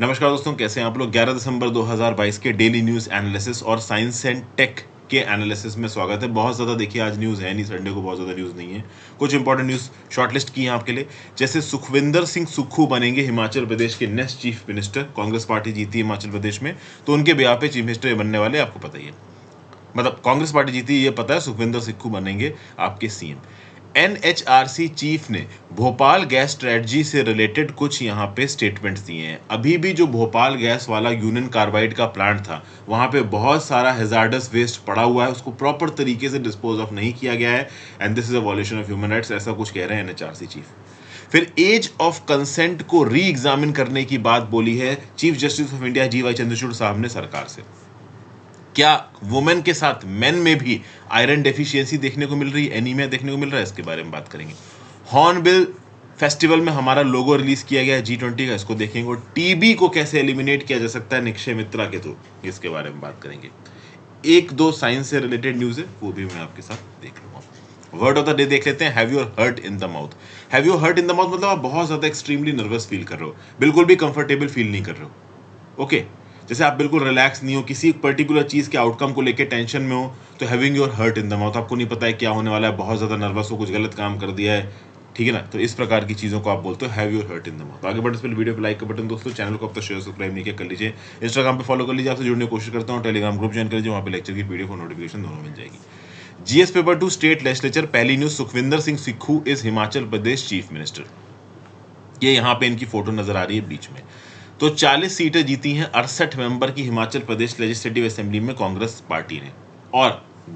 नमस्कार दोस्तों कैसे हैं आप लोग 11 दिसंबर 2022 के डेली न्यूज़ एनालिसिस और साइंस एंड टेक के एनालिसिस में स्वागत है बहुत ज़्यादा देखिए आज न्यूज़ है नहीं संडे को बहुत ज़्यादा न्यूज़ नहीं है कुछ इंपॉर्टेंट न्यूज़ शॉर्टलिस्ट की है आपके लिए जैसे सुखविंदर सिंह सुक्खू बनेंगे हिमाचल प्रदेश के next chief minister Congress party जीती हिमाचल प्रदेश में तो उनके ब्याह पे चीफ मिनिस्टर बनने वाले आपको पता ही है मतलब कांग्रेस पार्टी जीती ये पता है सुखविंदर सिक्खू बनेंगे आपके सीएम एनएचआरसी चीफ ने भोपाल गैस स्ट्रेटजी से रिलेटेड कुछ यहाँ पे स्टेटमेंट्स दिए हैं अभी भी जो भोपाल गैस वाला यूनियन कार्बाइड का प्लांट था वहाँ पे बहुत सारा हेजार्डस वेस्ट पड़ा हुआ है उसको प्रॉपर तरीके से डिस्पोज ऑफ नहीं किया गया है and this is a violation of human rights ऐसा कुछ कह रहे हैं एन चीफ फिर एज ऑफ कंसेंट को री एग्जामिन करने की बात बोली है chief justice of India D Y Chandrachud साहब ने सरकार से क्या वुमेन के साथ मेन में भी आयरन डेफिशिएंसी देखने को मिल रही है एनीमिया देखने को मिल रहा है इसके बारे में बात करेंगे हॉर्नबिल फेस्टिवल में हमारा लोगो रिलीज किया गया है जी ट्वेंटी का इसको देखेंगे टीबी को कैसे एलिमिनेट किया जा सकता है निक्षय मित्रा के थ्रू इसके बारे में बात करेंगे एक दो साइंस से रिलेटेड न्यूज है वो भी मैं आपके साथ देख लूंगा वर्ड ऑफ द डे देख लेते हैं have you heart in the mouth have you heart in the mouth मतलब आप बहुत ज्यादा एक्सट्रीमली नर्वस फील कर रहे हो बिल्कुल भी कंफर्टेबल फील नहीं कर रहे हो ओके okay, जैसे आप बिल्कुल रिलैक्स नहीं हो किसी पर्टिकुलर चीज़ के आउटकम को लेकर टेंशन में हो तो having your heart in the mouth आपको नहीं पता है क्या होने वाला है बहुत ज़्यादा नर्वस हो कुछ गलत काम कर दिया है ठीक है ना तो इस प्रकार की चीज़ों को आप बोलते have your heart in the mouth आगे बढ़ते वीडियो पर लाइक का बटन दोस्तों चैनल को अब तक शेयर सब्सक्राइब नहीं कर लीजिए इंस्टाग्राम पर फॉलो कर लीजिए आपसे जुड़ने की कोशिश करता हूँ टेलीग्राम ग्रुप ज्वाइन कर लीजिए वहाँ पर लेक्चर की वीडियो को नोटिफिकेशन दोनों मिल जाएगी GS paper two state legislature पहली news Sukhvinder Singh Sukhu is Himachal Pradesh chief minister ये यहाँ पे इनकी फोटो नजर आ रही है बीच में तो 40 सीटें जीती हैं अड़सठ मेंबर की हिमाचल प्रदेश लेजिस्लेटिव असेंबली में कांग्रेस पार्टी ने और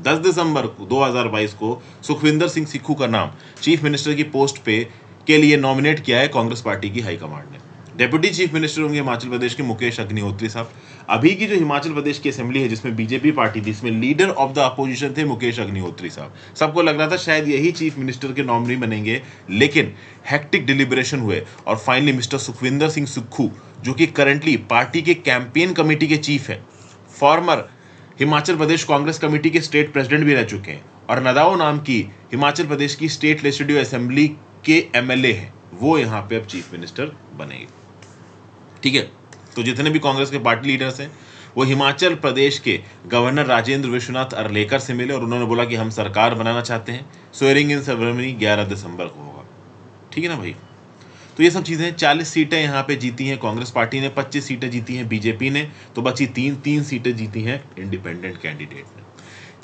10 दिसंबर 2022 को सुखविंदर सिंह सिखू का नाम चीफ मिनिस्टर की पोस्ट पे के लिए नॉमिनेट किया है कांग्रेस पार्टी की हाईकमांड ने डेप्यूटी चीफ मिनिस्टर होंगे हिमाचल प्रदेश के मुकेश अग्निहोत्री साहब अभी की जो हिमाचल प्रदेश की असेंबली है जिसमें बीजेपी पार्टी थी इसमें लीडर ऑफ द अपोजिशन थे मुकेश अग्निहोत्री साहब सबको लग रहा था शायद यही चीफ मिनिस्टर के नॉमिनी बनेंगे लेकिन हेक्टिक डिलीबरेशन हुए और फाइनली मिस्टर सुखविंदर सिंह सुक्खू जो कि करंटली पार्टी के कैंपेन कमेटी के चीफ है फॉर्मर हिमाचल प्रदेश कांग्रेस कमेटी के स्टेट प्रेसिडेंट भी रह चुके हैं और नदाओ नाम की हिमाचल प्रदेश की स्टेट लेजिस्लेटिव असेंबली के एमएलए हैं वो यहाँ पे अब चीफ मिनिस्टर बनेंगे ठीक है तो जितने भी कांग्रेस के पार्टी लीडर्स हैं वो हिमाचल प्रदेश के गवर्नर राजेंद्र विश्वनाथ अरलेकर से मिले और उन्होंने बोला कि हम सरकार बनाना चाहते हैं सोयरिंग इन सेरेमनी ग्यारह दिसंबर को होगा ठीक है ना भाई तो ये सब चीज़ें चालीस सीटें यहाँ पे जीती हैं कांग्रेस पार्टी ने पच्चीस सीटें जीती हैं बीजेपी ने तो बची तीन तीन सीटें जीती हैं इंडिपेंडेंट कैंडिडेट ने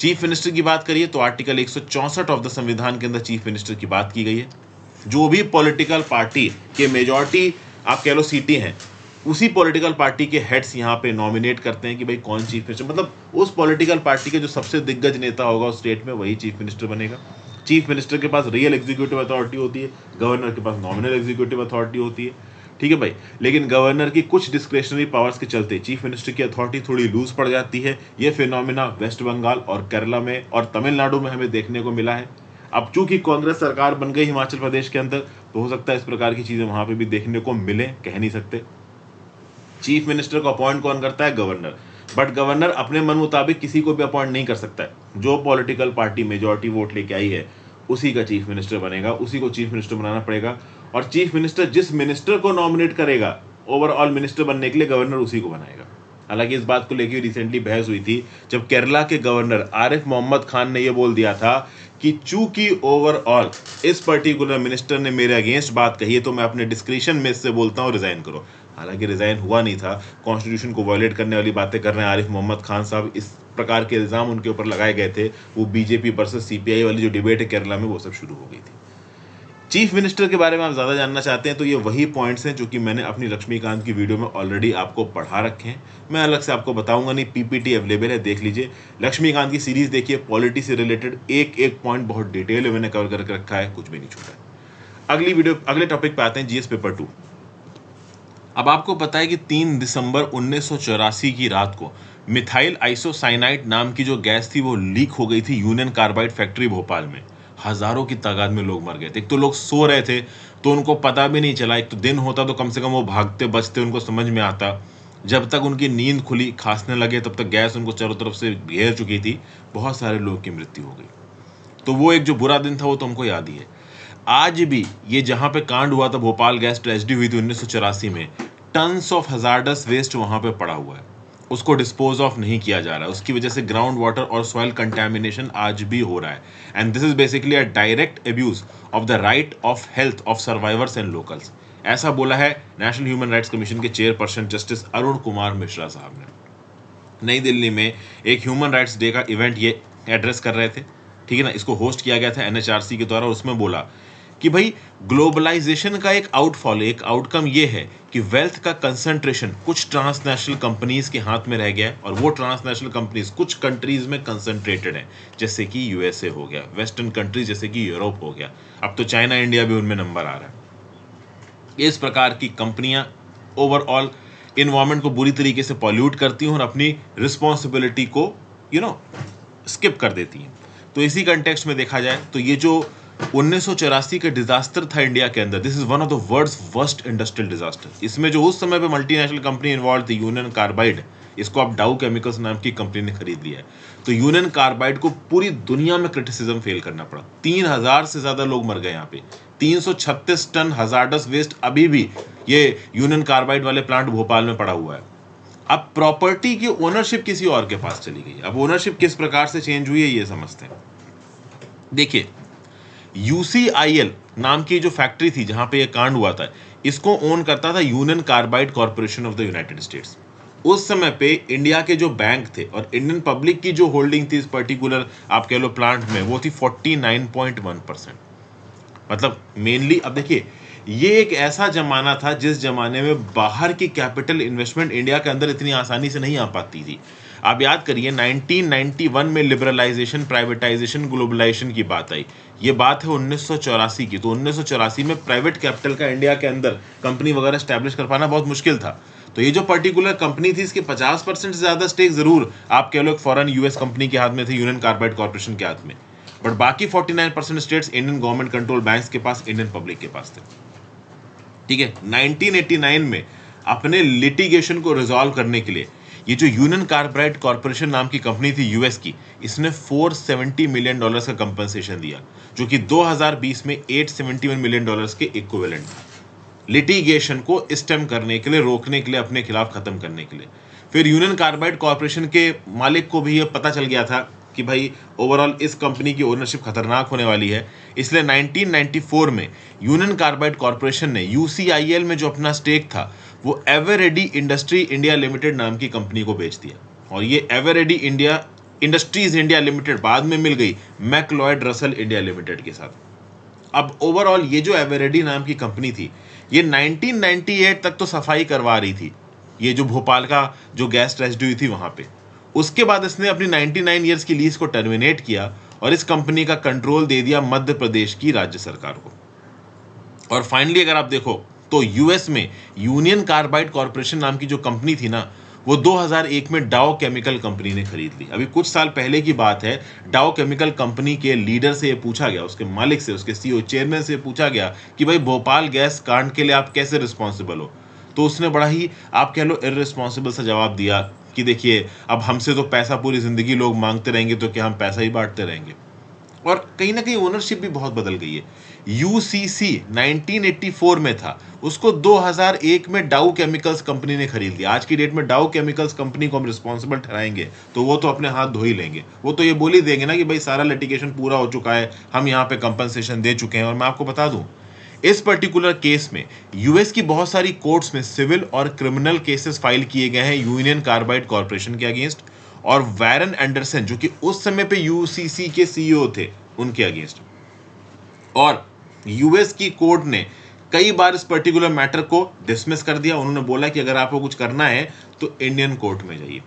चीफ मिनिस्टर की बात करिए तो आर्टिकल एक ऑफ द संविधान के अंदर चीफ मिनिस्टर की बात की गई है जो भी पॉलिटिकल पार्टी के मेजोरिटी आप कह लो सीटें हैं उसी पॉलिटिकल पार्टी के हेड्स यहाँ पे नॉमिनेट करते हैं कि भाई कौन चीफ मिनिस्टर मतलब उस पॉलिटिकल पार्टी के जो सबसे दिग्गज नेता होगा उस स्टेट में वही चीफ मिनिस्टर बनेगा चीफ मिनिस्टर के पास रियल एग्जीक्यूटिव अथॉरिटी होती है गवर्नर के पास नॉमिनल एग्जीक्यूटिव अथॉरिटी होती है ठीक है भाई लेकिन गवर्नर की कुछ डिस्क्रेशनरी पावर्स के चलते चीफ मिनिस्टर की अथॉरिटी थोड़ी लूज पड़ जाती है ये फिनोमिना वेस्ट बंगाल और केरला में और तमिलनाडु में हमें देखने को मिला है अब चूंकि कांग्रेस सरकार बन गई हिमाचल प्रदेश के अंदर तो हो सकता है इस प्रकार की चीजें वहां पे भी देखने को मिले कह नहीं सकते चीफ मिनिस्टर को अपॉइंट कौन करता है गवर्नर बट गवर्नर अपने मन मुताबिक किसी को भी अपॉइंट नहीं कर सकता है जो पॉलिटिकल पार्टी मेजोरिटी वोट लेके आई है उसी का चीफ मिनिस्टर बनेगा उसी को चीफ मिनिस्टर बनाना पड़ेगा और चीफ मिनिस्टर जिस मिनिस्टर को नॉमिनेट करेगा ओवरऑल मिनिस्टर बनने के लिए गवर्नर उसी को बनाएगा हालांकि इस बात को लेकर रिसेंटली बहस हुई थी जब केरला के गवर्नर आरिफ मोहम्मद खान ने यह बोल दिया था कि चूंकि ओवरऑल इस पर्टिकुलर मिनिस्टर ने मेरे अगेंस्ट बात कही है तो मैं अपने डिस्क्रिप्शन में इससे बोलता हूँ रिजाइन करो हालांकि रिजाइन हुआ नहीं था कॉन्स्टिट्यूशन को वायलेट करने वाली बातें कर रहे हैं आरिफ मोहम्मद खान साहब इस प्रकार के इल्ज़ाम उनके ऊपर लगाए गए थे वो बीजेपी वर्सेस सीपीआई वाली जो डिबेट है केरला में वो सब शुरू हो गई थी चीफ मिनिस्टर के बारे में आप ज़्यादा जानना चाहते हैं तो ये वही पॉइंट्स हैं जो कि मैंने अपनी लक्ष्मीकांत की वीडियो में ऑलरेडी आपको पढ़ा रखे हैं मैं अलग से आपको बताऊंगा नहीं पीपीटी अवेलेबल है देख लीजिए लक्ष्मीकांत की सीरीज़ देखिए पॉलिटी से रिलेटेड एक एक पॉइंट बहुत डिटेल में मैंने कवर करके रखा है कुछ भी नहीं छूटा है अगली वीडियो अगले टॉपिक पे आते हैं जीएस पेपर टू अब आपको पता है कि 3 दिसंबर उन्नीस की रात को मिथाइल आइसोसाइनाइट नाम की जो गैस थी वो लीक हो गई थी यूनियन कार्बाइड फैक्ट्री भोपाल में हजारों की तादाद में लोग मर गए थे एक तो लोग सो रहे थे तो उनको पता भी नहीं चला एक तो दिन होता तो कम से कम वो भागते बचते उनको समझ में आता जब तक उनकी नींद खुली खांसने लगे तब तक गैस उनको चारों तरफ से घेर चुकी थी बहुत सारे लोगों की मृत्यु हो गई तो वो एक जो बुरा दिन था वो तो हमको याद ही है आज भी ये जहाँ पे कांड हुआ था भोपाल गैस ट्रेजिडी हुई थी उन्नीस में टन्स ऑफ हजारडस वेस्ट वहाँ पे पड़ा हुआ है उसको डिस्पोज ऑफ नहीं किया जा रहा है उसकी वजह से ग्राउंड वाटर और सॉइल कंटेमिनेशन आज भी हो रहा है and this is basically a direct abuse of the right of health of survivors and locals ऐसा बोला है नेशनल ह्यूमन राइट्स कमीशन के चेयरपर्सन जस्टिस अरुण कुमार मिश्रा साहब ने नई दिल्ली में एक ह्यूमन राइट्स डे का इवेंट ये एड्रेस कर रहे थे ठीक है ना इसको होस्ट किया गया था एन के द्वारा उसमें बोला कि भाई ग्लोबलाइजेशन का एक आउटफॉल एक आउटकम ये है कि वेल्थ का कंसंट्रेशन कुछ ट्रांसनेशनल कंपनीज के हाथ में रह गया है और वो ट्रांसनेशनल कंपनीज कुछ कंट्रीज में कंसंट्रेटेड है जैसे कि यूएसए हो गया वेस्टर्न कंट्रीज जैसे कि यूरोप हो गया अब तो चाइना इंडिया भी उनमें नंबर आ रहा है इस प्रकार की कंपनियां ओवरऑल इन्वायरमेंट को बुरी तरीके से पॉल्यूट करती हैं और अपनी रिस्पॉन्सिबिलिटी को you you know know, skip कर देती हैं तो इसी कंटेक्स्ट में देखा जाए तो ये जो उन्नीस के डिजास्टर था इंडिया के अंदर this is one of the world's worst industrial disaster इसमें जो उस समय पे मल्टीनेशनल कंपनी इन्वॉल्व थी यूनियन कार्बाइड इसको अब डाउ केमिकल्स नाम की कंपनी ने खरीद लिया है तो यूनियन कार्बाइड को पूरी दुनिया में क्रिटिसिज्म फेल करना पड़ा तीन हजार से ज्यादा लोग मर गए यहाँ पे तीन टन हजार्डस वेस्ट अभी भी ये यूनियन कार्बाइड वाले प्लांट भोपाल में पड़ा हुआ है अब प्रॉपर्टी की ओनरशिप किसी और के पास चली गई अब ओनरशिप किस प्रकार से चेंज हुई है ये समझते हैं देखिए यूसीआईएल नाम की जो फैक्ट्री थी जहां पे ये कांड हुआ था इसको ओन करता था Union Carbide Corporation of the United States उस समय पे इंडिया के जो बैंक थे और इंडियन पब्लिक की जो होल्डिंग थी इस पर्टिकुलर आप कह लो प्लांट में वो थी 49.1 परसेंट मतलब मेनली अब देखिए ये एक ऐसा जमाना था जिस जमाने में बाहर की कैपिटल इन्वेस्टमेंट इंडिया के अंदर इतनी आसानी से नहीं आ पाती थी आप याद करिए 1991 में लिबरलाइजेशन प्राइवेटाइजेशन ग्लोबलाइजेशन की बात आई ये बात है उन्नीस की तो उन्नीस में प्राइवेट कैपिटल का इंडिया के अंदर कंपनी वगैरह स्टैब्लिश कर पाना बहुत मुश्किल था तो ये जो पर्टिकुलर कंपनी थी इसके 50 परसेंट से ज़्यादा स्टेक ज़रूर आप कह लो एक फॉरन यूएस कंपनी के हाथ में थे यूनियन कार्बाइड कॉर्पोरेशन के हाथ में बट बाकी 49 percent state Indian government control bank के पास इंडियन पब्लिक के पास थे ठीक है 1989 में अपने लिटिगेशन को रिजॉल्व करने के लिए ये जो यूनियन कार्बराइट कॉरपोरेशन नाम की कंपनी थी यूएस की इसने 470 मिलियन डॉलर्स का कंपनसेशन दिया जो कि 2020 में 871 मिलियन डॉलर्स के इक्वेलेंट था लिटिगेशन को स्टेम करने के लिए रोकने के लिए अपने खिलाफ खत्म करने के लिए फिर यूनियन कार्बाइड कॉरपोरेशन के मालिक को भी यह पता चल गया था कि भाई ओवरऑल इस कंपनी की ओनरशिप खतरनाक होने वाली है इसलिए 1994 में यूनियन कार्बाइड कॉरपोरेशन ने यूसीआईएल में जो अपना स्टेक था वो Ever Ready Industry India Limited नाम की कंपनी को बेच दिया और ये Ever Ready India Industries India Limited बाद में मिल गई मैकलॉयड रसल इंडिया लिमिटेड के साथ अब ओवरऑल ये जो एवरेडी नाम की कंपनी थी ये 1998 तक तो सफाई करवा रही थी ये जो भोपाल का जो गैस हुई थी वहाँ पे उसके बाद इसने अपनी 99 इयर्स की लीज को टर्मिनेट किया और इस कंपनी का कंट्रोल दे दिया मध्य प्रदेश की राज्य सरकार को और फाइनली अगर आप देखो तो यूएस में यूनियन कार्बाइड कॉरपोरेशन नाम की जो कंपनी थी ना वो 2001 में डाओ केमिकल कंपनी ने खरीद ली अभी कुछ साल पहले की बात है डाओ केमिकल कंपनी के लीडर से ये पूछा गया उसके मालिक से उसके सीईओ चेयरमैन e से पूछा गया कि भाई भोपाल गैस कांड के लिए आप कैसे रिस्पॉन्सिबल हो तो उसने बड़ा ही आप कह लो इरेस्पॉन्सिबल सा जवाब दिया कि देखिए अब हमसे तो पैसा पूरी ज़िंदगी लोग मांगते रहेंगे तो क्या हम पैसा ही बांटते रहेंगे और कहीं ना कहीं ओनरशिप भी बहुत बदल गई है यूसीसी 1984 में था उसको 2001 में डाउ केमिकल्स कंपनी ने खरीद लिया आज की डेट में डाउ केमिकल्स कंपनी को हम रिस्पॉन्सिबल ठहराएंगे तो वो तो अपने हाथ धो ही लेंगे वो तो ये बोल ही देंगे ना कि भाई सारा लिटिगेशन पूरा हो चुका है हम यहाँ पे कंपनसेशन दे चुके हैं और मैं आपको बता दूँ इस पर्टिकुलर केस में यूएस की बहुत सारी कोर्ट्स में सिविल और क्रिमिनल केसेस फाइल किए गए हैं यूनियन कार्बाइड कॉरपोरेशन के अगेंस्ट और वैरन एंडरसन जो कि उस समय पे यूसीसी के सीईओ e थे उनके अगेंस्ट और यूएस की कोर्ट ने कई बार इस पर्टिकुलर मैटर को डिसमिस कर दिया उन्होंने बोला कि अगर आपको कुछ करना है तो इंडियन कोर्ट में जाइए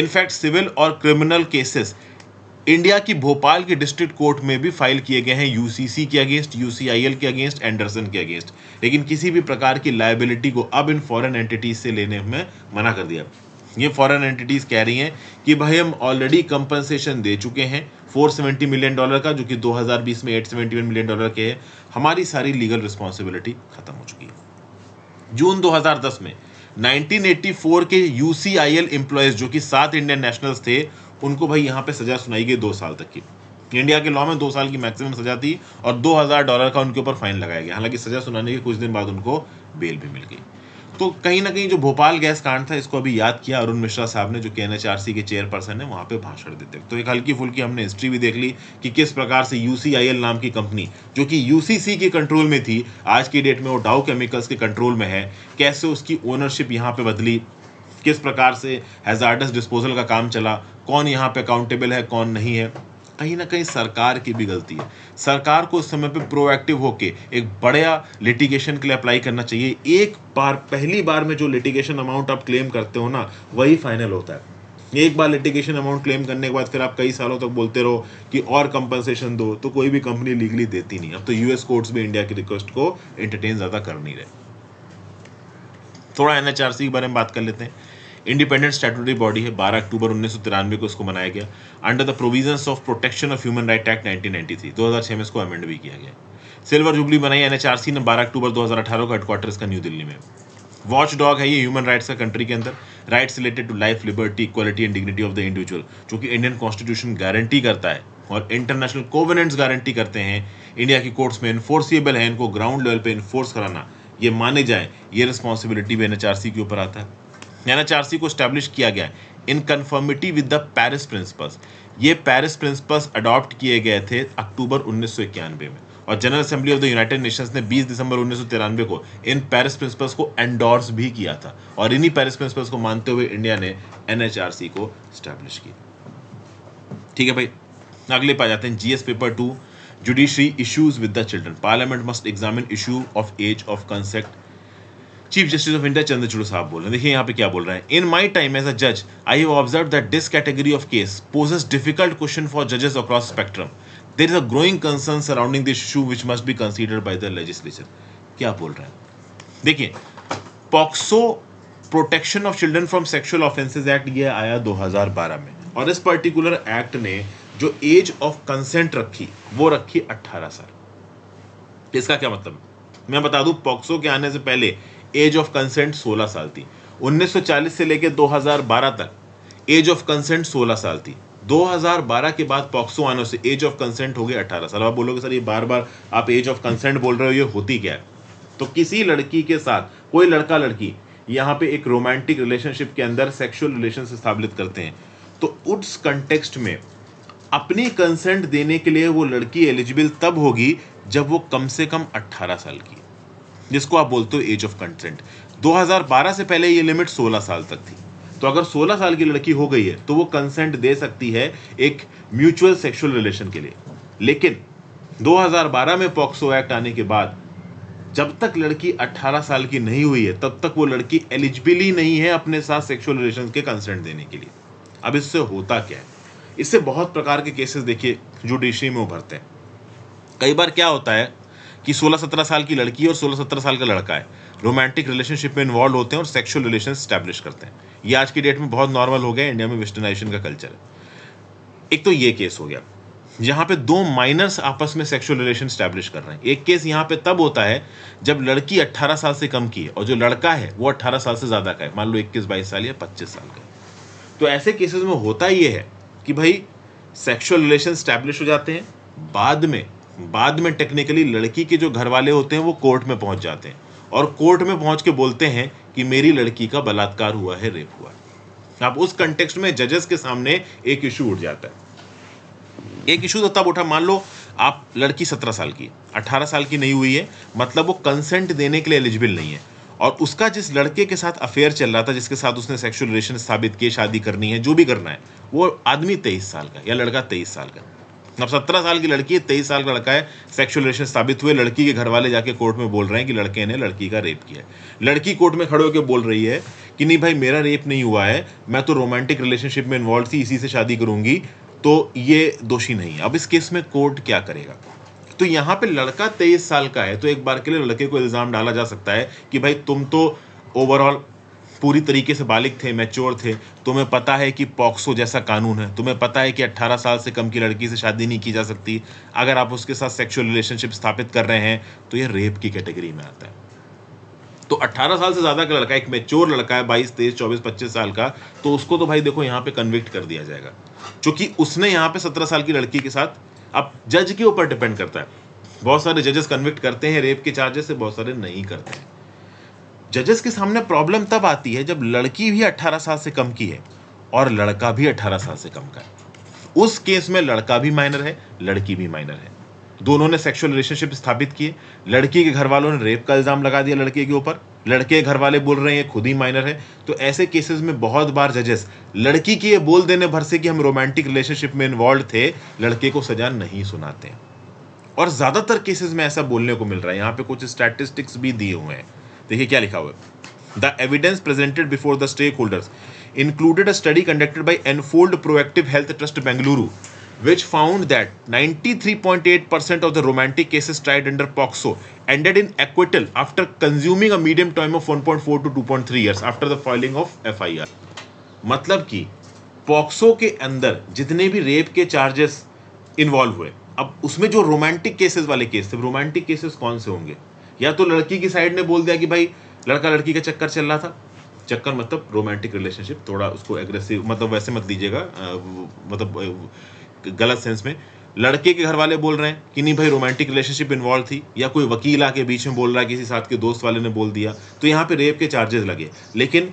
इनफैक्ट सिविल और क्रिमिनल केसेस इंडिया की भोपाल की डिस्ट्रिक्ट कोर्ट में भी फाइल किए गए हैं यूसीसी के अगेंस्ट यूसीआईएल के अगेंस्ट एंडरसन के अगेंस्ट लेकिन किसी भी प्रकार की लाइबिलिटी को अब इन फॉरेन एंटिटीज से लेने में मना कर दिया ये फॉरेन एंटिटीज कह रही हैं कि भाई हम ऑलरेडी कंपनसेशन दे चुके हैं 470 मिलियन डॉलर का जो कि 2020 में 871 मिलियन डॉलर के है हमारी सारी लीगल रिस्पॉन्सिबिलिटी खत्म हो चुकी है जून 2010 में 1984 के U C I L employees जो कि सात इंडियन नेशनल्स थे उनको भाई यहाँ पे सजा सुनाई गई दो साल तक की इंडिया के लॉ में दो साल की मैक्सिमम सजा थी और 2000 डॉलर का उनके ऊपर फाइन लगाया गया हालांकि सजा सुनाने के कुछ दिन बाद उनको बेल भी मिल गई तो कहीं ना कहीं जो भोपाल गैस कांड था इसको अभी याद किया अरुण मिश्रा साहब ने जो के के चेयरपर्सन है वहाँ पे भाषण देते तो एक हल्की फुल्की हमने हिस्ट्री भी देख ली कि किस प्रकार से यूसीआईएल नाम की कंपनी जो कि यूसीसी के कंट्रोल में थी आज की डेट में वो डाउ केमिकल्स के कंट्रोल में है कैसे उसकी ओनरशिप यहाँ पे बदली किस प्रकार से हैजार्डस डिस्पोजल का काम चला कौन यहाँ पे अकाउंटेबल है कौन नहीं है कहीं ना कहीं सरकार की भी गलती है सरकार को उस समय पे प्रोएक्टिव होके एक बड़ा लिटिगेशन के लिए अप्लाई करना चाहिए एक बार पहली बार में जो लिटिगेशन अमाउंट आप क्लेम करते हो ना वही फाइनल होता है एक बार लिटिगेशन अमाउंट क्लेम करने के बाद फिर आप कई सालों तक तो बोलते रहो कि और कंपनसेशन दो तो कोई भी कंपनी लीगली देती नहीं अब तो यूएस कोर्ट्स भी इंडिया की रिक्वेस्ट को एंटरटेन ज़्यादा कर नहीं रहे थोड़ा एनएचआरसी के बारे में बात कर लेते हैं इंडिपेंडेंट स्टेटूटरी बॉडी है 12 अक्टूबर उन्नीस को इसको मनाया गया under the provision of protection of human right act nineteen ninety में इसको अमेंड भी किया गया सिल्वर जुबली बनाई एनएचआरसी ने 12 अक्टूबर 2018 को हेडक्वार्टर का न्यू दिल्ली में वॉच डॉग है ये ह्यूमन राइट्स का कंट्री के अंदर rights related to life liberty equality and dignity of the individual जो कि इंडियन कॉन्स्टिट्यूशन गारंटी करता है और इंटरनेशनल कोवेनेंट्स गारंटी करते हैं इंडिया की कोर्ट्स में इन्फोर्सिएबल है इनको ग्राउंड लेवल पर इन्फोर्स कराना ये माने जाए ये रिस्पॉन्सिबिलिटी भी एन के ऊपर आता है एन को स्टैब्लिश किया गया है in conformity with the Paris principles ये पेरिस प्रिंसिपल्स अडॉप्ट किए गए थे अक्टूबर उन्नीस में और general assembly of the United Nations ने 20 दिसंबर उन्नीस को इन पेरिस प्रिंसिपल्स को एंडोर्स भी किया था और इन्हीं पेरिस प्रिंसिपल्स को मानते हुए इंडिया ने एन को स्टैब्लिश किया ठीक है भाई अगले पा जाते हैं GS paper two judiciary issues with the children parliament must examine issue of age of concept chief justice of India Chandrachud साहब बोल रहे हैं देखिए यहाँ पे क्या बोल रहे हैं इन माई टाइम एज अ जज I have observe that this category of case poses difficult question for जजेस across spectrum there is a growing concern surrounding this issue which must be consider by the legislature क्या बोल रहे हैं देखिए POCSO protection of children from sexual offences act ये आया 2012 में और इस पर्टिकुलर एक्ट ने जो एज ऑफ कंसेंट रखी वो रखी 18 साल इसका क्या मतलब मैं बता दूं पॉक्सो के आने से पहले एज ऑफ कंसेंट 16 साल थी 1940 से लेकर 2012 तक एज ऑफ कंसेंट 16 साल थी 2012 के बाद पॉक्सो आने से एज ऑफ कंसेंट हो गई 18 साल आप बोलोगे सर ये बार बार आप एज ऑफ कंसेंट बोल रहे हो ये होती क्या है तो किसी लड़की के साथ कोई लड़का लड़की यहाँ पे एक रोमांटिक रिलेशनशिप के अंदर सेक्सुअल रिलेशन से स्थापित करते हैं तो उस कंटेक्स्ट में अपनी कंसेंट देने के लिए वो लड़की एलिजिबल तब होगी जब वो कम से कम 18 साल की जिसको आप बोलते हो एज ऑफ कंसेंट 2012 से पहले ये लिमिट 16 साल तक थी तो अगर 16 साल की लड़की हो गई है तो वो कंसेंट दे सकती है एक म्यूचुअल सेक्सुअल रिलेशन के लिए लेकिन 2012 में पॉक्सो एक्ट आने के बाद जब तक लड़की 18 साल की नहीं हुई है तब तक वो लड़की एलिजिबल ही नहीं है अपने साथ सेक्सुअल रिलेशन के कंसेंट देने के लिए अब इससे होता क्या है इससे बहुत प्रकार के केसेस देखिए जुडिशरी में उभरते हैं कई बार क्या होता है कि 16-17 साल की लड़की और 16-17 साल का लड़का है रोमांटिक रिलेशनशिप में इन्वॉल्व होते हैं और सेक्शुअल रिलेशन स्टैब्लिश करते हैं ये आज की डेट में बहुत नॉर्मल हो गया इंडिया में वेस्टर्नाइजेशन का कल्चर है एक तो ये केस हो गया यहाँ पे दो माइनर्स आपस में सेक्शुअल रिलेशन स्टैब्लिश कर रहे हैं एक केस यहाँ पे तब होता है जब लड़की 18 साल से कम की है और जो लड़का है वो 18 साल से ज़्यादा का है मान लो 21 22 साल या 25 साल का तो ऐसे केसेस में होता ये है कि भाई सेक्शुअल रिलेशन स्टैब्लिश हो जाते हैं बाद में बाद में टेक्निकली लड़की के जो घर वाले होते हैं वो कोर्ट में पहुंच जाते हैं और कोर्ट में पहुंच के बोलते हैं कि मेरी लड़की का बलात्कार हुआ है रेप हुआ है अब उस कंटेक्स्ट में जजेस के सामने एक इशू उठ जाता है एक इशू तो तब उठा मान लो आप लड़की सत्रह साल की अट्ठारह साल की नहीं हुई है मतलब वो कंसेंट देने के लिए एलिजिबल नहीं है और उसका जिस लड़के के साथ अफेयर चल रहा था जिसके साथ उसने सेक्सुअल रिलेशन स्थापित किए शादी करनी है जो भी करना है वो आदमी तेईस साल का या लड़का तेईस साल का अब सत्रह साल की लड़की है तेईस साल का लड़का है सेक्सुअल रिलेशन साबित हुए लड़की के घर वाले जाके कोर्ट में बोल रहे हैं कि लड़के ने लड़की का रेप किया है लड़की कोर्ट में खड़े होकर बोल रही है कि नहीं भाई मेरा रेप नहीं हुआ है मैं तो रोमांटिक रिलेशनशिप में इन्वॉल्व थी इसी से शादी करूंगी तो ये दोषी नहीं है अब इस केस में कोर्ट क्या करेगा तो यहाँ पे लड़का तेईस साल का है तो एक बार के लिए लड़के को इल्ज़ाम डाला जा सकता है कि भाई तुम तो ओवरऑल पूरी तरीके से बालिग थे मैच्योर थे तुम्हें पता है कि पॉक्सो जैसा कानून है तुम्हें पता है कि 18 साल से कम की लड़की से शादी नहीं की जा सकती अगर आप उसके साथ सेक्सुअल रिलेशनशिप स्थापित कर रहे हैं तो ये रेप की कैटेगरी में आता है तो 18 साल से ज़्यादा का लड़का एक मेच्योर लड़का है 22, तेईस चौबीस पच्चीस साल का तो उसको तो भाई देखो यहाँ पे कन्विक्ट कर दिया जाएगा क्योंकि उसने यहाँ पे 17 साल की लड़की के साथ अब जज के ऊपर डिपेंड करता है बहुत सारे जजेस कन्विक्ट करते हैं रेप के चार्जेस से बहुत सारे नहीं करते हैं जजेस के सामने प्रॉब्लम तब आती है जब लड़की भी 18 साल से कम की है और लड़का भी 18 साल से कम का है उस केस में लड़का भी माइनर है लड़की भी माइनर है दोनों ने सेक्सुअल रिलेशनशिप स्थापित किए लड़की के घर वालों ने रेप का इल्ज़ाम लगा दिया लड़के के ऊपर लड़के घर वाले बोल रहे हैं खुद ही माइनर है तो ऐसे केसेस में बहुत बार जजेस लड़की की ये बोल देने भर से कि हम रोमांटिक रिलेशनशिप में इन्वॉल्व थे लड़के को सजा नहीं सुनाते और ज़्यादातर केसेस में ऐसा बोलने को मिल रहा है यहाँ पे कुछ स्टैटिस्टिक्स भी दिए हुए हैं देखिए क्या लिखा हुआ है the evidence presented before the stake holders included a study conducted by Enfold proactive health trust Bengaluru which found that 93.8% of the romantic cases tried under POXO medium in of one point four to two point 1.4 to 2.3 the after of F I R मतलब कि POCSO के अंदर जितने भी rape के charges involve हुए अब उसमें जो रोमांटिक केसेस वाले केस थे रोमांटिक केसेस कौन से होंगे या तो लड़की की साइड ने बोल दिया कि भाई लड़का लड़की का चक्कर चल रहा था चक्कर मतलब रोमांटिक रिलेशनशिप थोड़ा उसको एग्रेसिव मतलब वैसे मत लीजिएगा मतलब गलत सेंस में लड़के के घर वाले बोल रहे हैं कि नहीं भाई रोमांटिक रिलेशनशिप इन्वॉल्व थी या कोई वकील आके बीच में बोल रहा है किसी साथ के दोस्त वाले ने बोल दिया तो यहाँ पे रेप के चार्जेस लगे लेकिन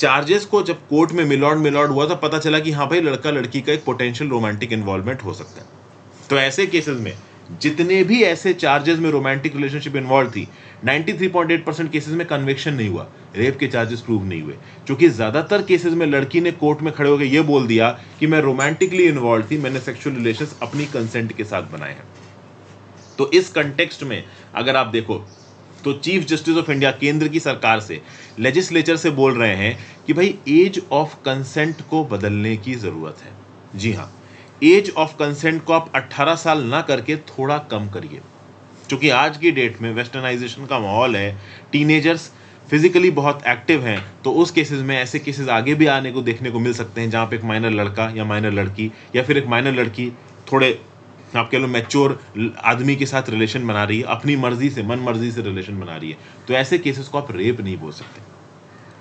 चार्जेस को जब कोर्ट में मिलॉर्ड मिलॉर्ड हुआ तो पता चला कि हाँ भाई लड़का लड़की का एक पोटेंशियल रोमांटिक इन्वॉल्वमेंट हो सकता है तो ऐसे केसेस में जितने भी ऐसे चार्जेस में रोमांटिक रिलेशनशिप इन्वॉल्व थी 93.8 परसेंट केसेज में कन्वेक्शन नहीं हुआ रेप के चार्जेस प्रूव नहीं हुए क्योंकि ज्यादातर केसेस में लड़की ने कोर्ट में खड़े होकर यह बोल दिया कि मैं रोमांटिकली इन्वॉल्व थी मैंने सेक्सुअल रिलेशन अपनी कंसेंट के साथ बनाए हैं तो इस कंटेक्स्ट में अगर आप देखो तो चीफ जस्टिस ऑफ इंडिया केंद्र की सरकार से लेजिस्लेचर से बोल रहे हैं कि भाई एज ऑफ कंसेंट को बदलने की जरूरत है जी हाँ एज ऑफ कंसेंट को आप 18 साल ना करके थोड़ा कम करिए क्योंकि आज की डेट में वेस्टर्नाइजेशन का माहौल है टीनेजर्स फिजिकली बहुत एक्टिव हैं तो उस केसेस में ऐसे केसेस आगे भी आने को देखने को मिल सकते हैं जहाँ पे एक माइनर लड़का या माइनर लड़की या फिर एक माइनर लड़की थोड़े आप कह लो मैच्योर आदमी के साथ रिलेशन बना रही है अपनी मर्जी से मन मर्जी से रिलेशन बना रही है तो ऐसे केसेस को आप रेप नहीं बोल सकते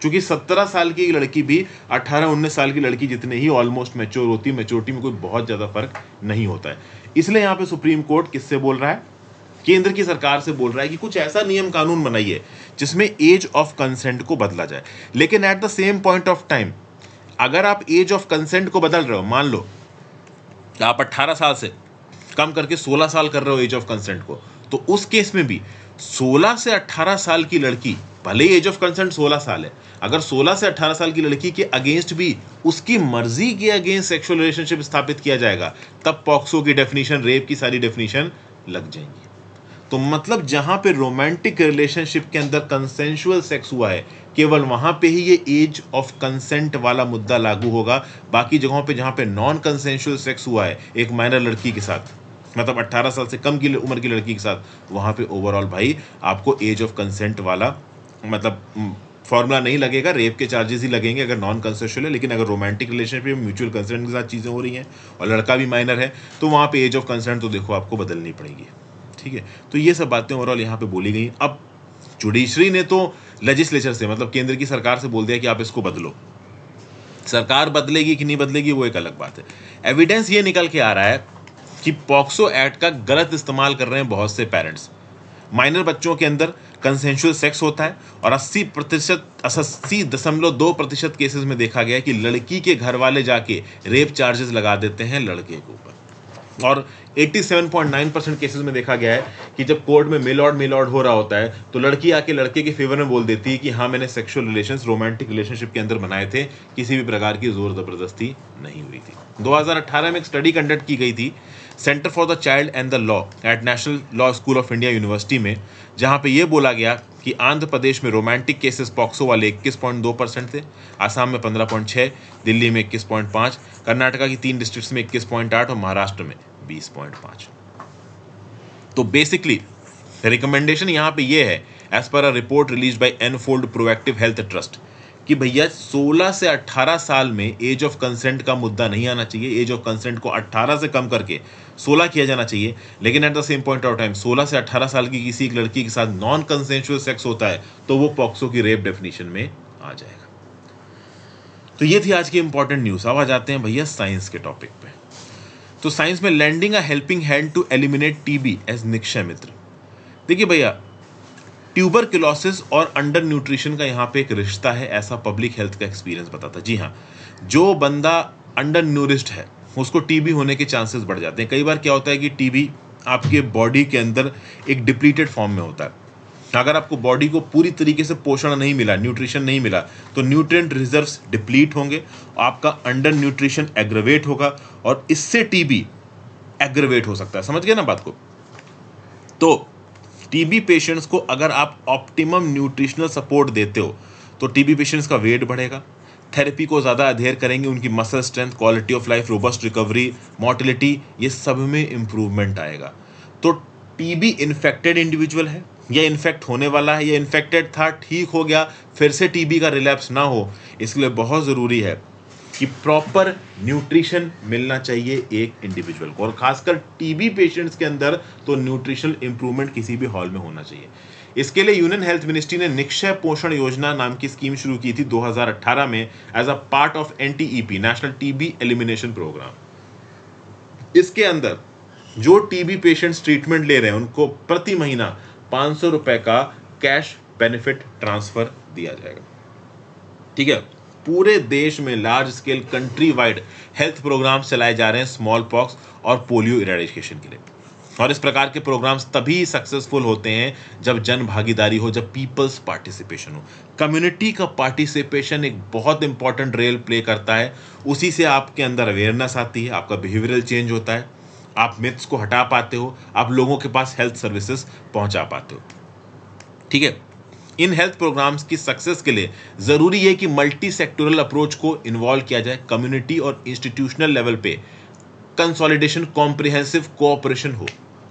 क्योंकि सत्रह साल की लड़की भी अट्ठारह उन्नीस साल की लड़की जितने ही ऑलमोस्ट मेच्योर होती है मेच्योरिटी में कोई बहुत ज़्यादा फर्क नहीं होता है इसलिए यहाँ पे सुप्रीम कोर्ट किससे बोल रहा है केंद्र की सरकार से बोल रहा है कि कुछ ऐसा नियम कानून बनाइए जिसमें एज ऑफ कंसेंट को बदला जाए लेकिन at the same point of time अगर आप एज ऑफ कंसेंट को बदल रहे हो मान लो आप 18 साल से कम करके 16 साल कर रहे हो एज ऑफ कंसेंट को तो उस केस में भी सोलह से अट्ठारह साल की लड़की भले ही एज ऑफ कंसेंट 16 साल है अगर 16 से 18 साल की लड़की के अगेंस्ट भी उसकी मर्जी के अगेंस्ट सेक्सुअल रिलेशनशिप स्थापित किया जाएगा तब पॉक्सो की डेफिनेशन रेप की सारी डेफिनेशन लग जाएंगी तो मतलब जहां पे रोमांटिक रिलेशनशिप के अंदर कंसेंशुअल सेक्स हुआ है केवल वहां पे ही ये एज ऑफ कंसेंट वाला मुद्दा लागू होगा बाकी जगहों पे जहां पे नॉन कंसेंशुअल सेक्स हुआ है एक माइनर लड़की के साथ मतलब 18 साल से कम की उम्र की लड़की के साथ वहाँ पे ओवरऑल भाई आपको एज ऑफ कंसेंट वाला मतलब फॉर्मूला नहीं लगेगा रेप के चार्जेस ही लगेंगे अगर नॉन कंसेशल है लेकिन अगर रोमांटिक रिलेशनशिप में म्यूचुअल कंसेंट के साथ चीज़ें हो रही हैं और लड़का भी माइनर है तो वहाँ पे एज ऑफ कंसेंट तो देखो आपको बदलनी पड़ेगी ठीक है तो ये सब बातें ओवरऑल यहाँ पर बोली गई अब जुडिशरी ने तो लेजिस्लेचर से मतलब केंद्र की सरकार से बोल दिया कि आप इसको बदलो सरकार बदलेगी कि नहीं बदलेगी वो एक अलग बात है एविडेंस ये निकल के आ रहा है कि पॉक्सो एक्ट का गलत इस्तेमाल कर रहे हैं बहुत से पेरेंट्स माइनर बच्चों के अंदर कंसेंशुअल सेक्स होता है और 80 प्रतिशत अस्सी दशमलव दो प्रतिशत केसेस में देखा गया कि लड़की के घर वाले जाके रेप चार्जेस लगा देते हैं लड़के के ऊपर और 87.9 परसेंट केसेस में देखा गया है कि जब कोर्ट में मिलॉर्ड ऑर्ड हो रहा होता है तो लड़की आके लड़के के फेवर में बोल देती है कि हाँ मैंने सेक्सुअल रिलेशंस रोमांटिक रिलेशनशिप के अंदर बनाए थे किसी भी प्रकार की जोर ज़बरदस्ती नहीं हुई थी 2018 में एक स्टडी कंडक्ट की गई थी centre for the child and the law at National Law School of India University में जहां पे ये बोला गया कि आंध्र प्रदेश में रोमांटिक केसेस पॉक्सो वाले 21.2 परसेंट थे आसाम में 15.6 दिल्ली में 21.5 कर्नाटका की तीन डिस्ट्रिक्ट्स में 21.8 और महाराष्ट्र में 20.5 तो बेसिकली रिकमेंडेशन यहाँ पे ये है एज पर a report release by Enfold proactive health trust कि भैया 16 से 18 साल में एज ऑफ कंसेंट का मुद्दा नहीं आना चाहिए एज ऑफ कंसेंट को 18 से कम करके 16 किया जाना चाहिए लेकिन at the same point of time 16 से 18 साल की किसी एक लड़की के साथ नॉन कंसेंशुअल सेक्स होता है तो वो पॉक्सो की रेप डेफिनेशन में आ जाएगा तो ये थी आज की इंपॉर्टेंट न्यूज अब आ जाते हैं भैया साइंस के टॉपिक पे तो साइंस में landing a helping hand to eliminate TB as Nikshay Mitra देखिए भैया ट्यूबर ट्यूबरकुलोसिस और अंडर न्यूट्रिशन का यहाँ पे एक रिश्ता है ऐसा पब्लिक हेल्थ का एक्सपीरियंस बताता जी हाँ जो बंदा अंडर न्यूरिस्ट है उसको टीबी होने के चांसेस बढ़ जाते हैं कई बार क्या होता है कि टीबी आपके बॉडी के अंदर एक डिप्लीटेड फॉर्म में होता है अगर आपको बॉडी को पूरी तरीके से पोषण नहीं मिला न्यूट्रिशन नहीं मिला तो न्यूट्रिएंट रिजर्व्स डिप्लीट होंगे आपका अंडर न्यूट्रिशन एग्रवेट होगा और इससे टीबी एग्रवेट हो सकता है समझ गए ना बात को तो टीबी पेशेंट्स को अगर आप ऑप्टिमम न्यूट्रिशनल सपोर्ट देते हो तो टीबी पेशेंट्स का वेट बढ़ेगा थेरेपी को ज़्यादा अधेयर करेंगे उनकी muscle strength quality of life robust recovery motility ये सब में इम्प्रूवमेंट आएगा तो टीबी इन्फेक्टेड इंडिविजुअल है या इन्फेक्ट होने वाला है या इन्फेक्टेड था ठीक हो गया फिर से टीबी का रिलैप्स ना हो इसलिए बहुत ज़रूरी है कि प्रॉपर न्यूट्रिशन मिलना चाहिए एक इंडिविजुअल को और खासकर टीबी पेशेंट्स के अंदर तो न्यूट्रिशनल इंप्रूवमेंट किसी भी हॉल में होना चाहिए इसके लिए यूनियन हेल्थ मिनिस्ट्री ने निक्षय पोषण योजना नाम की स्कीम शुरू की थी 2018 में as a part of an national TB elimination programme इसके अंदर जो टीबी पेशेंट्स ट्रीटमेंट ले रहे हैं उनको प्रति महीना पाँच सौ रुपए का कैश बेनिफिट ट्रांसफर दिया जाएगा ठीक है पूरे देश में large scale country wide health programme चलाए जा रहे हैं स्मॉल पॉक्स और पोलियो इरेडिकेशन के लिए और इस प्रकार के प्रोग्राम्स तभी सक्सेसफुल होते हैं जब जन भागीदारी हो जब पीपल्स पार्टिसिपेशन हो कम्युनिटी का पार्टिसिपेशन एक बहुत इंपॉर्टेंट रोल प्ले करता है उसी से आपके अंदर अवेयरनेस आती है आपका बिहेवियरल चेंज होता है आप मिथ्स को हटा पाते हो आप लोगों के पास हेल्थ सर्विसेज पहुंचा पाते हो ठीक है इन हेल्थ प्रोग्राम्स की सक्सेस के लिए ज़रूरी है कि मल्टी सेक्टोरल अप्रोच को इन्वॉल्व किया जाए कम्युनिटी और इंस्टीट्यूशनल लेवल पे कंसोलिडेशन कॉम्प्रिहेंसिव कोऑपरेशन हो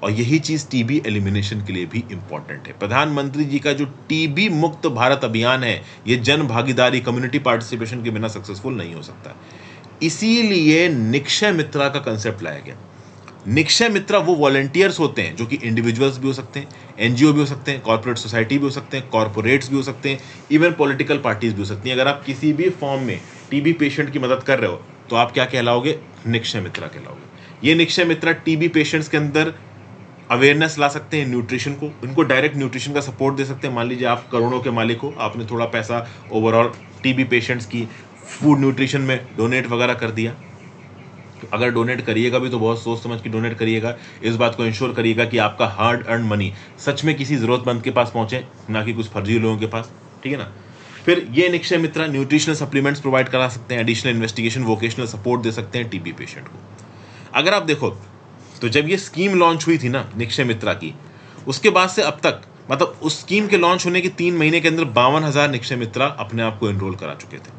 और यही चीज़ टीबी एलिमिनेशन के लिए भी इम्पॉर्टेंट है प्रधानमंत्री जी का जो टीबी मुक्त भारत अभियान है ये जन भागीदारी कम्युनिटी पार्टिसिपेशन के बिना सक्सेसफुल नहीं हो सकता इसीलिए निक्षय मित्रा का कंसेप्ट लाया गया निक्षय मित्र वो वॉलेंटियर्स होते हैं जो कि इंडिविजुअल्स भी हो सकते हैं एनजीओ भी हो सकते हैं कॉर्पोरेट सोसाइटी भी हो सकते हैं कॉर्पोरेट्स भी हो सकते हैं इवन पॉलिटिकल पार्टीज भी हो सकती हैं अगर आप किसी भी फॉर्म में टीबी पेशेंट की मदद कर रहे हो तो आप क्या कहलाओगे निक्षय मित्रा कहलाओगे ये निक्षय मित्रा टीबी पेशेंट्स के अंदर अवेयरनेस ला सकते हैं न्यूट्रिशन को उनको डायरेक्ट न्यूट्रिशन का सपोर्ट दे सकते हैं मान लीजिए आप करोड़ों के मालिक हो आपने थोड़ा पैसा ओवरऑल टीबी पेशेंट्स की फूड न्यूट्रिशन में डोनेट वगैरह कर दिया अगर डोनेट करिएगा भी तो बहुत सोच समझ के डोनेट करिएगा इस बात को इंश्योर करिएगा कि आपका हार्ड अर्न मनी सच में किसी ज़रूरतमंद के पास पहुंचे ना कि कुछ फर्जी लोगों के पास ठीक है ना फिर ये Nikshay Mitra nutritional supplements provide करा सकते हैं एडिशनल इन्वेस्टिगेशन वोकेशनल सपोर्ट दे सकते हैं टीबी पेशेंट को अगर आप देखो तो जब ये स्कीम लॉन्च हुई थी ना निक्षय मित्रा की उसके बाद से अब तक मतलब उस स्कीम के लॉन्च होने के तीन महीने के अंदर बावन हज़ार निक्षय मित्रा अपने आप को एनरोल करा चुके थे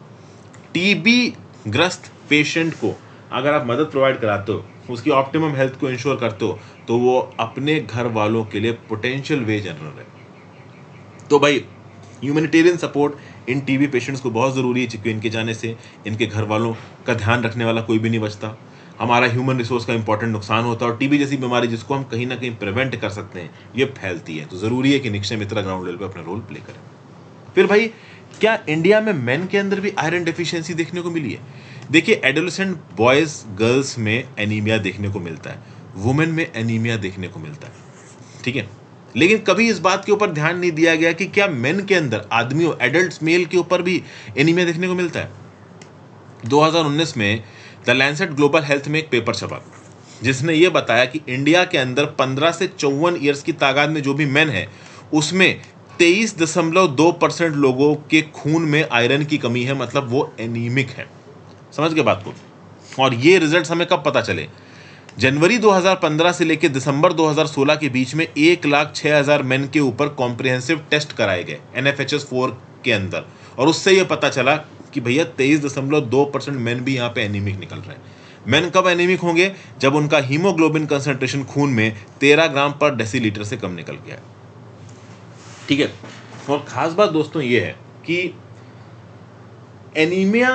टीबी ग्रस्त पेशेंट को अगर आप मदद प्रोवाइड कराते हो उसकी ऑप्टिमम हेल्थ को इंश्योर करते हो तो वो अपने घर वालों के लिए पोटेंशियल वेज अर्नर है तो भाई ह्यूमैनिटेरियन सपोर्ट इन टीबी पेशेंट्स को बहुत ज़रूरी है क्योंकि इनके जाने से इनके घर वालों का ध्यान रखने वाला कोई भी नहीं बचता हमारा ह्यूमन रिसोर्स का इंपॉर्टेंट नुकसान होता है और टीबी जैसी बीमारी जिसको हम कहीं ना कहीं प्रिवेंट कर सकते हैं ये फैलती है तो ज़रूरी है कि निक्षय मित्रा ग्राउंड लेवल पर अपना रोल प्ले करें फिर भाई क्या इंडिया में मेन के अंदर भी आयरन डेफिशिएंसी देखने को मिली है देखिए एडोलसेंट बॉयज गर्ल्स में एनीमिया देखने को मिलता है वुमेन में एनीमिया देखने को मिलता है ठीक है लेकिन कभी इस बात के ऊपर ध्यान नहीं दिया गया कि क्या मेन के अंदर आदमियों एडल्ट मेल के ऊपर भी एनीमिया देखने को मिलता है 2019 में द लैंसेट ग्लोबल हेल्थ में एक पेपर छपा जिसने ये बताया कि इंडिया के अंदर 15 से चौवन ईयर्स की तादाद में जो भी मेन है उसमें तेईस दशमलव दो परसेंट लोगों के खून में आयरन की कमी है मतलब वो एनीमिक है समझ गए बात को और ये रिजल्ट हमें कब पता चले जनवरी 2015 से लेकर दिसंबर 2016 के बीच में एक लाख छः हज़ार मैन के ऊपर कॉम्प्रिहेंसिव टेस्ट कराए गए N F H S four के अंदर और उससे ये पता चला कि भैया तेईस दशमलव दो परसेंट मैन भी यहाँ पे एनीमिक निकल रहे हैं मैन कब एनीमिक होंगे जब उनका हीमोग्लोबिन कंसनट्रेशन खून में तेरह ग्राम पर डेसीलीटर से कम निकल गया है ठीक है और ख़ास बात दोस्तों ये है कि एनीमिया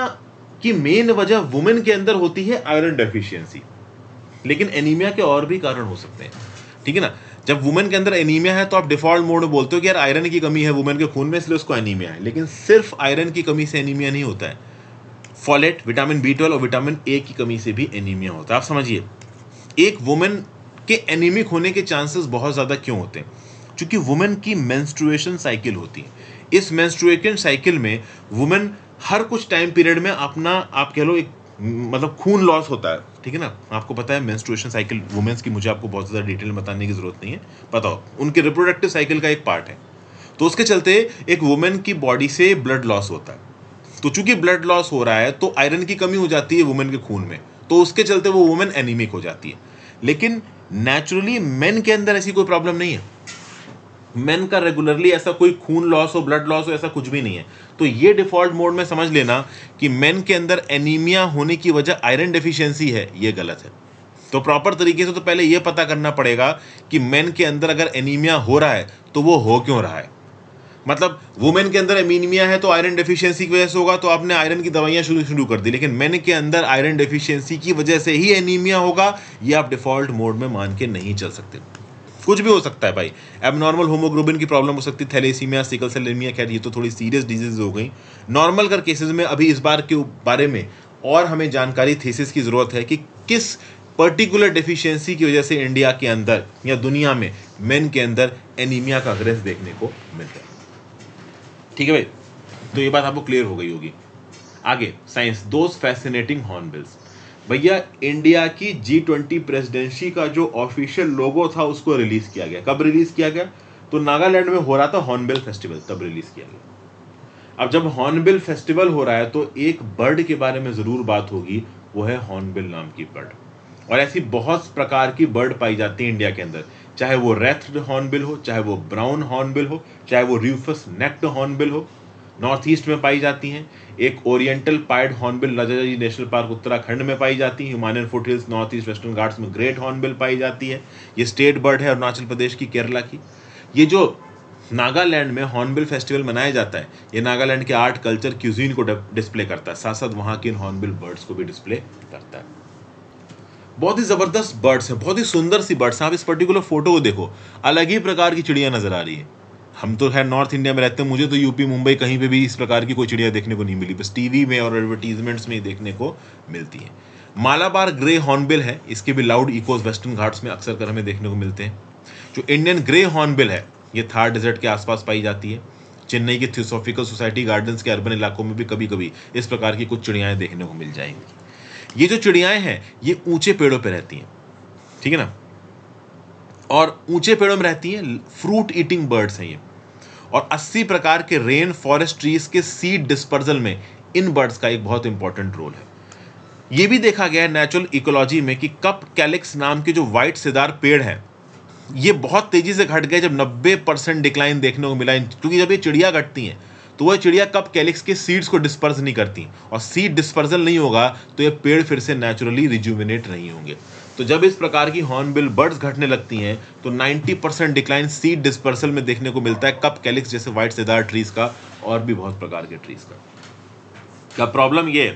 की मेन वजह वुमेन के अंदर होती है आयरन डेफिशिएंसी लेकिन एनीमिया के और भी कारण हो सकते हैं ठीक है ना जब वुमेन के अंदर एनीमिया है तो आप डिफॉल्ट मोड में बोलते हो कि यार आयरन की कमी है वुमेन के खून में इसलिए उसको एनीमिया है लेकिन सिर्फ आयरन की कमी से एनीमिया नहीं होता है फॉलेट विटामिन बी ट्वेल्व और विटामिन ए की कमी से भी एनीमिया होता है आप समझिए एक वुमेन के एनीमिक होने के चांसेस बहुत ज़्यादा क्यों होते हैं चूंकि वुमेन की मेंस्ट्रुएशन साइकिल होती है इस मेंस्ट्रुएशन साइकिल में वुमेन हर कुछ टाइम पीरियड में अपना आप कह लो एक मतलब खून लॉस होता है ठीक है ना आपको पता है मेंस्ट्रुएशन साइकिल वुमेन्स की मुझे आपको बहुत ज़्यादा डिटेल बताने की ज़रूरत नहीं है पता हो उनके रिप्रोडक्टिव साइकिल का एक पार्ट है तो उसके चलते एक वुमेन की बॉडी से ब्लड लॉस होता है तो चूंकि ब्लड लॉस हो रहा है तो आयरन की कमी हो जाती है वुमेन के खून में तो उसके चलते वो वुमेन एनीमिक हो जाती है लेकिन नेचुरली मेन के अंदर ऐसी कोई प्रॉब्लम नहीं है मेन का रेगुलरली ऐसा कोई खून लॉस हो ब्लड लॉस हो ऐसा कुछ भी नहीं है तो ये डिफॉल्ट मोड में समझ लेना कि मेन के अंदर एनीमिया होने की वजह आयरन डेफिशिएंसी है ये गलत है तो प्रॉपर तरीके से तो पहले ये पता करना पड़ेगा कि मेन के अंदर अगर एनीमिया हो रहा है तो वो हो क्यों रहा है मतलब वुमेन के अंदर एमीनिमिया है तो आयरन डेफिशिएंसी की वजह से होगा तो आपने आयरन की दवाइयाँ शुरू शुरू कर दी लेकिन मेन के अंदर आयरन डेफिशिएंसी की वजह से ही एनीमिया होगा ये आप डिफॉल्ट मोड में मान के नहीं चल सकते कुछ भी हो सकता है भाई एबनॉर्मल होमोग्लोबिन की प्रॉब्लम हो सकती है थैलेसीमिया सिकल सेलेमिया खैर ये तो थोड़ी सीरियस डिजीज हो गई नॉर्मल कर केसेस में अभी इस बार के बारे में और हमें जानकारी थीसिस की ज़रूरत है कि किस पर्टिकुलर डिफिशियंसी की वजह से इंडिया के अंदर या दुनिया में मेन के अंदर एनीमिया का ग्रेस देखने को मिलता है ठीक है भाई तो ये बात आपको क्लियर हो गई होगी आगे साइंस दोज फैसिनेटिंग हॉर्नबिल्स भैया इंडिया की जी ट्वेंटी प्रेसिडेंसी का जो ऑफिशियल लोगो था उसको रिलीज किया गया कब रिलीज किया गया तो नागालैंड में हो रहा था हॉर्नबिल फेस्टिवल तब रिलीज किया गया अब जब हॉर्नबिल फेस्टिवल हो रहा है तो एक बर्ड के बारे में जरूर बात होगी वो है हॉर्नबिल नाम की बर्ड और ऐसी बहुत प्रकार की बर्ड पाई जाती है इंडिया के अंदर चाहे वो रेथ हॉर्नबिल हो चाहे वो ब्राउन हॉर्नबिल हो चाहे वो र्यूफस नेक्ड हॉर्नबिल हो नॉर्थ ईस्ट में पाई जाती हैं एक oriental pied hornbill Rajaji national park Uttarakhand में पाई जाती है Himalayan foot hills north east western Ghats में ग्रेट हॉर्नबिल पाई जाती है ये स्टेट बर्ड है अरुणाचल प्रदेश की केरला की ये जो नागालैंड में हॉर्नबिल फेस्टिवल मनाया जाता है ये नागालैंड के आर्ट कल्चर क्यूजीन को डिस्प्ले करता है साथ साथ वहाँ के इन हॉर्नबिल बर्ड्स को भी डिस्प्ले करता है बहुत ही ज़बरदस्त बर्ड्स हैं बहुत ही सुंदर सी बर्ड्स हैं आप इस पर्टिकुलर फोटो को देखो अलग ही प्रकार की चिड़िया नज़र आ रही है हम तो खैर नॉर्थ इंडिया में रहते हैं मुझे तो यूपी मुंबई कहीं पे भी इस प्रकार की कोई चिड़िया देखने को नहीं मिली बस टीवी में और एडवर्टीजमेंट्स में देखने को मिलती है मालाबार ग्रे हॉर्नबिल है इसके भी लाउड इकोज वेस्टर्न घाट्स में अक्सर कर हमें देखने को मिलते हैं जो इंडियन ग्रे हॉर्नबिल है ये थार डेजर्ट के आसपास पाई जाती है चेन्नई के थियोसॉफिकल सोसाइटी गार्डन्स के अर्बन इलाकों में भी कभी कभी इस प्रकार की कुछ चिड़ियाएँ देखने को मिल जाएंगी ये जो चिड़ियाएँ हैं ये ऊंचे पेड़ों पर रहती हैं ठीक है ना और ऊंचे पेड़ों में रहती हैं फ्रूट ईटिंग बर्ड्स हैं ये और 80 प्रकार के रेन फॉरेस्ट ट्रीज के सीड डिस्पर्जल में इन बर्ड्स का एक बहुत इंपॉर्टेंट रोल है ये भी देखा गया है नेचुरल इकोलॉजी में कि कप कैलिक्स नाम के जो वाइट सिदार पेड़ हैं ये बहुत तेजी से घट गए जब 90 परसेंट डिक्लाइन देखने को मिला क्योंकि जब ये चिड़िया घटती हैं तो वह चिड़िया कप कैलिक्स के सीड्स को डिस्पर्स नहीं करती और सीड डिस्पर्जल नहीं होगा तो ये पेड़ फिर से नेचुरली रिज्यूमिनेट नहीं होंगे तो जब इस प्रकार की हॉर्नबिल बर्ड्स घटने लगती हैं तो 90 परसेंट डिक्लाइन सीड डिस्पर्सल में देखने को मिलता है कप कैलिक्स जैसे व्हाइट सेदार ट्रीज का और भी बहुत प्रकार के ट्रीज का का प्रॉब्लम ये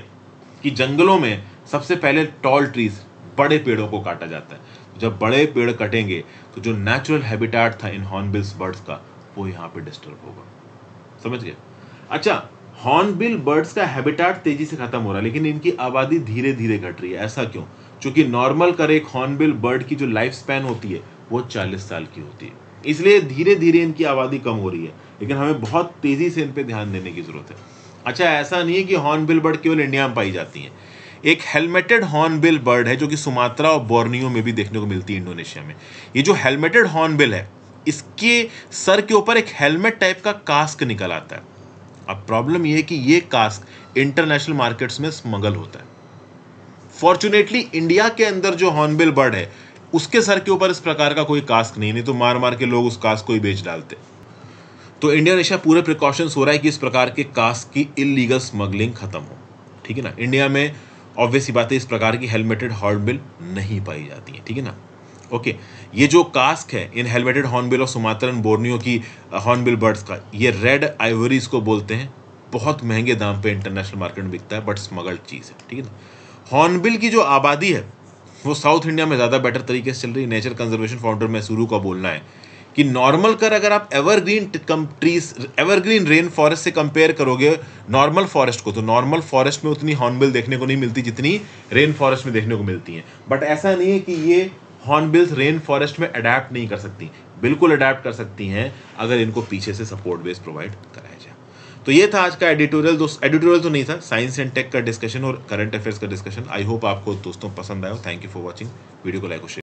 कि जंगलों में सबसे पहले टॉल ट्रीज बड़े पेड़ों को काटा जाता है जब बड़े पेड़ कटेंगे तो जो नेचुरल हैबिटाट था इन हॉर्नबिल्स बर्ड्स का वो यहाँ पे डिस्टर्ब होगा समझ गए अच्छा हॉर्नबिल बर्ड्स का हैबिटाट तेजी से खत्म हो रहा है लेकिन इनकी आबादी धीरे धीरे घट रही है ऐसा क्यों चूंकि नॉर्मल कर एक हॉर्नबिल बर्ड की जो लाइफ स्पैन होती है वो चालीस साल की होती है इसलिए धीरे धीरे इनकी आबादी कम हो रही है लेकिन हमें बहुत तेजी से इन पर ध्यान देने की जरूरत है अच्छा ऐसा नहीं है कि हॉर्नबिल बर्ड केवल इंडिया में पाई जाती हैं एक हेलमेटेड हॉर्नबिल बर्ड है जो कि सुमात्रा और बोर्नियो में भी देखने को मिलती है इंडोनेशिया में ये जो हेलमेटेड हॉर्नबिल है इसके सर के ऊपर एक हेलमेट टाइप का कास्क निकल आता है अब प्रॉब्लम यह है कि ये कास्क इंटरनेशनल मार्केट्स में स्मगल होता है फॉर्चुनेटली इंडिया के अंदर जो हॉर्नबिल बर्ड है उसके सर के ऊपर इस प्रकार का कोई कास्क नहीं नहीं तो मार मार के लोग उस कास्क को ही बेच डालते तो इंडिया नेशा पूरे प्रिकॉशंस हो रहा है कि इस प्रकार के कास्क की इलीगल स्मगलिंग खत्म हो ठीक है ना इंडिया में ऑब्वियस ही बात है इस प्रकार की हेलमेटेड हॉर्नबिल नहीं पाई जाती है ठीक है ना ओके ये जो कास्क है इन हेलमेटेड हॉर्नबिल और सुमात्रन बोर्नियो की हॉर्नबिल uh, बर्ड्स का ये रेड आइवरीज को बोलते हैं बहुत महंगे दाम पे इंटरनेशनल मार्केट में बिकता है बट स्मगल्ड चीज़ है ठीक है ना हॉर्नबिल की जो आबादी है वो साउथ इंडिया में ज़्यादा बेटर तरीके से चल रही है नेचर कंजर्वेशन फाउंडर मैसूरू का बोलना है कि नॉर्मल कर अगर आप evergreen trees evergreen rain forest से कंपेयर करोगे नॉर्मल फॉरेस्ट को तो नॉर्मल फॉरेस्ट में उतनी हॉर्नबिल देखने को नहीं मिलती जितनी रेन फॉरेस्ट में देखने को मिलती हैं बट ऐसा नहीं है कि ये हॉर्नबिल्स रेन फॉरेस्ट में अडेप्ट नहीं कर सकती बिल्कुल अडेप्ट कर सकती हैं अगर इनको पीछे से सपोर्ट बेस प्रोवाइड तो ये था आज का एडिटोरियल दोस्त एडिटोरियल तो नहीं था साइंस एंड टेक का डिस्कशन और करंट अफेयर्स का डिस्कशन आई होप आपको दोस्तों पसंद आया thank you for watching video को लाइक शेयर